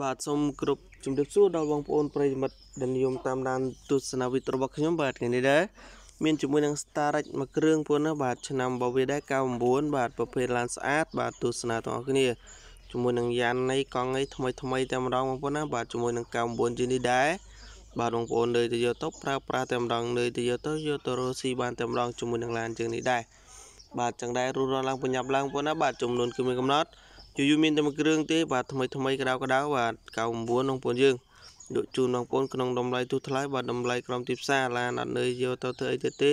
បាទសូមគ្រប់ជំរាបសួរដល់បងប្អូនប្រិយមិត្តដែលនិយមតាមដានទស្សនាវិទ្យរបស់ខ្ញុំបាទថ្ងៃនេះដែរមានជាមួយនឹង Starrich មួយគ្រឿងពួកណាបាទឆ្នាំរបស់វាដែរ99បាទប្រភេទឡានស្អាត បាទទស្សនាទាំងអស់គ្នាជាមួយនឹងយ៉ាននៃកង់ឯថ្មីថ្មីតែម្ដងបងប្អូនណា បាទជាមួយនឹង99ជានេះដែរបាទបងប្អូនលើទៅយកទៅប្រើប្រាស់តែម្ដងលើទៅយកទៅយកទៅរស់ស៊ីបានតែម្ដងជាមួយនឹងឡានជាងនេះដែរបាទចឹងដែររੂររាល់ឡើងបញ្ញាប់ឡើងបងប្អូនណាបាទចំនួនគឺមានកំណត់យូរយូរមានតែមួយគ្រឿងទេបាទថ្មីថ្មីក្តៅក្តៅបាទ99បងប្អូនយើងលក់ជូនបងប្អូនក្នុងតម្លៃទូថ្លៃបាទតម្លៃក្រមទីផ្សារឡានអត់នៅយកទៅធ្វើអីទៀតទេ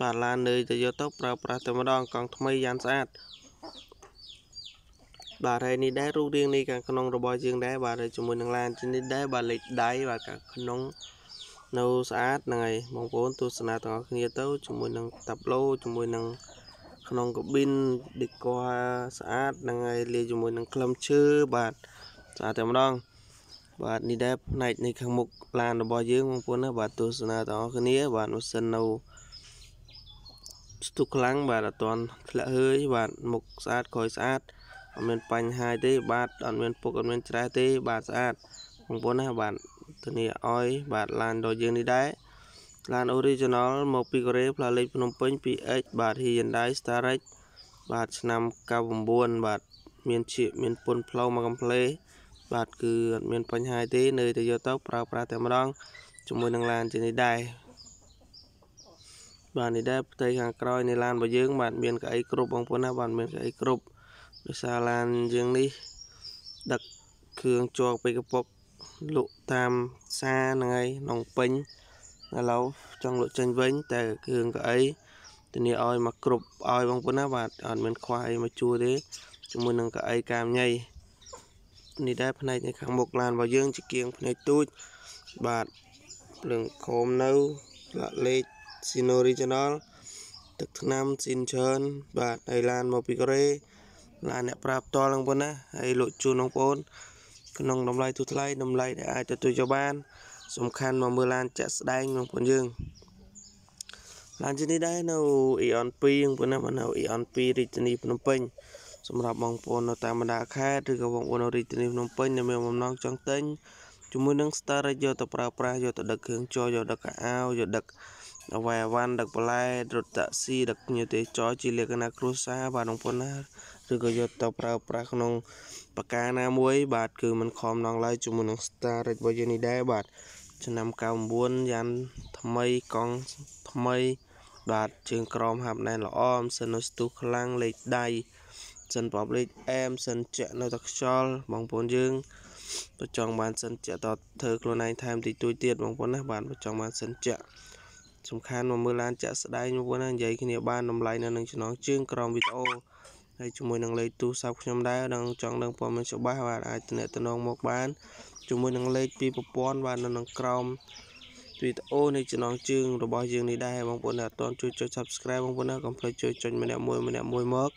បាទឡាននៅតែយកទៅប្រើប្រាស់តែម្ដងកង់ថ្មីយ៉ាងស្អាតបាទហើយនេះដែររូបរាងនេះខាងក្នុងរបស់យើងដែរបាទជាមួយនឹងឡានជិះនេះដែរបាទលេខដៃបាទខាងក្នុងនៅស្អាតហ្នឹងហើយបងប្អូនទស្សនាទាំងអស់គ្នាទៅជាមួយនឹងតាប់ឡូជាមួយនឹងក្នុងកាប៊ីនដេក័រស្អាតហ្នឹងហើយលាយជាមួយនឹងក្លឹមឈើបាទស្អាតតែម្ដងបាទនេះដែរផ្នែកនៃខាងមុខឡាន របស់យើងបងប្អូនណាបាទទស្សនាទាំងអស់គ្នាបាទម៉ូសិននៅស្ទុះខ្លាំងបាទអត់ទាន់ធ្លាក់ហើយបាទមុខស្អាតក្រោយស្អាតអត់មានបញ្ហាទេ បាទអត់មានពុកអត់មានច្រេះទេ បាទស្អាតបងប្អូនណាបាទធានាឲ្យបាទឡានរបស់យើងនេះដែរឡាន original មកពីកូរ៉េផ្លាលេខភ្នំពេញ 2X បាទ Hyundai Starex បាទឆ្នាំ99បាទមានជាមានពុនផ្លូវមកកំ plei បាទគឺអត់មានបញ្ហាទេនៅតែយកទៅប្រើប្រាស់តែម្ដងជាមួយនឹងឡានជានេះដែរបាទនេះដែរផ្ទៃខាងក្រោយនៃឡានរបស់យើងបាទមានកៅអីគ្រប់បងប្អូនណាបាទមានកៅអីគ្រប់ដោយសារឡានយើងនេះ ដឹកគ្រឿងជាប់ពេកកពុកលក់តាមផ្សារហ្នឹងហើយក្នុងពេញឥឡូវចង់លក់ចេញវិញតែគ្រឿងក៏អីធានាឲ្យមកគ្រប់ឲ្យបងប្អូនណាបាទអត់មាន ខ្វះអីមកជួទេជាមួយនឹងកៅអីកាមញ៉ៃនេះដែរផ្នែកនៅខាងមុខឡានរបស់យើងជាគៀងផ្នែកទូចបាទភ្លើងខោមនៅផ្លាក់លេខ Sino Original ទឹកថ្នាំ Sinchern បាទហើយឡានមកពីកូរ៉េឡានអ្នកប្រាប់តល់បងប្អូនណាហើយលក់ជូនបងប្អូន ក្នុងតម្លៃទូថ្លៃតម្លៃ ដែលអាចទទួលយកបានសំខាន់មកមើលឡានចាក់ស្ដែងបងប្អូនយើងឡានជិះនេះដែរនៅ Eon 2បងប្អូនណានៅ Eon 2រាជធានីភ្នំពេញសម្រាប់បងប្អូននៅតាមបណ្ដាខេត្តឬក៏បងប្អូននៅរាជធានីភ្នំពេញដែលមានបំណងចង់ទិញជាមួយនឹង Star យកទៅប្រើប្រាស់យកទៅដឹកគ្រឿងចរយកដឹកកៅអៅយកដឹកអវ៉ៃអវ៉ាន់ដឹកបន្លែរថតាក់ស៊ីដឹកញៀវទេសចរជាលក្ខណៈគ្រួសារបាទបងប្អូនណាឬក៏យកទៅប្រើប្រាស់ក្នុងបកាណាមួយ បាទគឺมันខំឡងឡើយជាមួយនឹង Star Rate របស់យើងនេះដែរបាទឆ្នាំ99យ៉ាងថ្មីកង់ថ្មីបាទជើងក្រមហាប់ណែនល្អមិនសិននៅស្ទុះខ្លាំងលេខដៃសិនប្រອບលេខអែមសិនចាក់នៅតែខ្យល់បងប្អូនយើងបើចង់បានសិនចាក់តធ្វើខ្លួនឯងថែមតិចតួចទៀតបងប្អូនណាបាទបើចង់បានសិនចាក់សំខាន់មកមើលឡានចាក់ស្ដែងបងប្អូនណានិយាយគ្នាបានតម្លៃនៅនឹងចំណងជើងក្រមវីដេអូហើយជាមួយនឹងលេខទូរស័ព្ទខ្ញុំដែរដល់ចង់ដឹងព័ត៌មានច្បាស់បាទអាចទំនាក់ទំនងមកបានជាមួយនឹងលេខពីប្រព័ន្ធបាទនៅក្នុងក្រោមវីដេអូនៃចំណងជើងរបស់យើងនេះដែរបងប្អូនអ្នកអត់ទាន់ជួយចុច Subscribe បងប្អូនណាកុំភ្លេចជួយចុចម្នាក់មួយម្នាក់មួយមក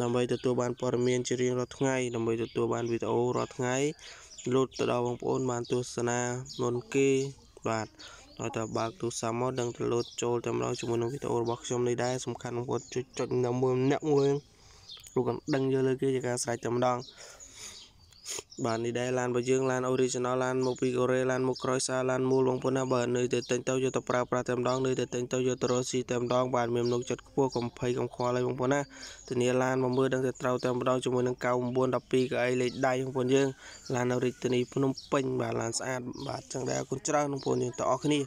ដើម្បីទទួលបានព័ត៌មានជារៀងរាល់ថ្ងៃដើម្បីទទួលបានវីដេអូរាល់ថ្ងៃលូតទៅដល់បងប្អូនបានទស្សនាមុនគេបាទហើយតើបើកទូរស័ព្ទមកដឹងទៅលូតចូលតែម្ដងជាមួយនឹងវីដេអូរបស់ខ្ញុំនេះដែរសំខាន់បងប្អូនជួយចុចម្នាក់មួយម្នាក់មួយព្រោះកណ្ដឹងយកលើគេជាការស្រេចតែម្ដងបាទនេះដែរឡានរបស់យើងឡាន original ឡានមកពីកូរ៉េឡានមកក្រោយសារឡានមូលបងប្អូនណាបាទនៅតែតែងទៅយកទៅប្រើប្រាស់តែម្ដងនៅតែតែងទៅយកទៅរស់ស៊ីតែម្ដងបាទមានមនុស្សចិត្តខ្ពស់កំភៃកំខល់ហើយបងប្អូនណាធានាឡានមកមើលដឹងតែត្រូវតែម្ដងជាមួយនឹង9912កៅអីលេខដៃបងប្អូនយើងឡាននៅរាជធានីភ្នំពេញបាទឡានស្អាតបាទចឹងដែរអរគុណច្រើនបងប្អូនយើងទាំងអស់គ្នា